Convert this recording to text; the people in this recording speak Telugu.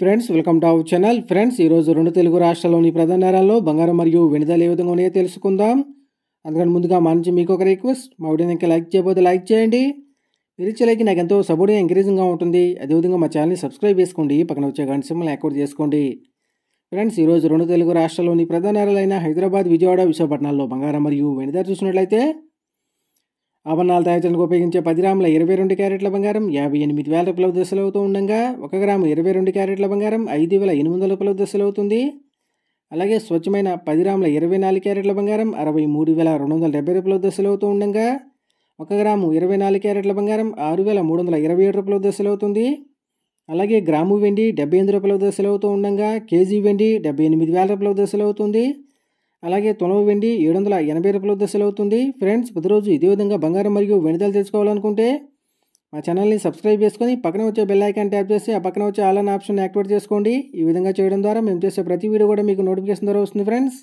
friends welcome to our channel friends ఈరోజు రెండు తెలుగు రాష్ట్రాల్లోని ప్రధాన నేరాల్లో బంగారం మరియు వినిదలు ఏ విధంగా ఉన్నాయో తెలుసుకుందాం అందుకని ముందుగా మా నుంచి మీకు ఒక రిక్వెస్ట్ మా వీడియో ఇంకా లైక్ చేయబోతే లైక్ చేయండి మీరు ఇచ్చేలాకి నాకు ఎంతో సపోర్ట్గా ఎంకరేజింగ్గా ఉంటుంది అదేవిధంగా మా ఛానల్ని సబ్స్క్రైబ్ చేసుకోండి పక్కన వచ్చే గంట సింహల్ని యాక్టివేట్ చేసుకోండి ఫ్రెండ్స్ ఈరోజు రెండు తెలుగు రాష్ట్రాల్లోని ప్రధాన నేరాలైన హైదరాబాద్ విజయవాడ విశాఖపట్నాల్లో బంగారం మరియు వెనిదలు చూసినట్లయితే ఆభరణాలు తయారు చేయడానికి ఉపయోగించే పది గ్రాముల ఇరవై రెండు క్యారెట్ల బంగారం యాభై ఎనిమిది వేల రూపాయల దశలు అవుతూ ఉండగా ఒక గ్రాము ఇరవై రెండు క్యారెట్ల బంగారం ఐదు వేల ఎనిమిది వందల రూపాయల దశలు అవుతుంది అలాగే స్వచ్ఛమైన పది గ్రాముల ఇరవై నాలుగు క్యారెట్ల బంగారం అరవై మూడు వేల రెండు వందల డెబ్బై రూపాయల దశలు అవుతూ ఉండగా ఒక గ్రాము ఇరవై నాలుగు క్యారెట్ల బంగారం ఆరు వేల మూడు వందల ఇరవై ఏడు రూపాయల దశలు అవుతుంది అలాగే గ్రాము వెండి డెబ్బై ఎనిమిది రూపాయల దశలు అవుతూ ఉండగా కేజీ వెండి డెబ్బై ఎనిమిది వేల రూపాయల దశలు అవుతుంది అలాగే తొలవ వెండి ఏడు వందల ఎనభై రూపాయల వద్ద అవుతుంది ఫ్రెండ్స్ ప్రతిరోజు ఇదే విధంగా బంగారం మరియు వెనుదలు తెలుసుకోవాలనుకుంటే మా ఛానల్ని సబ్స్క్రైబ్ చేసుకొని పక్కన వచ్చే బెల్ ఐకాన్ ట్యాప్ చేసి ఆ పక్కన వచ్చే ఆల్ ఆప్షన్ యాక్టివేట్ చేసుకోండి ఈ విధంగా చేయడం ద్వారా మేము చేసే ప్రతి వీడియో కూడా మీకు నోటిఫికేషన్ ద్వారా వస్తుంది ఫ్రెండ్స్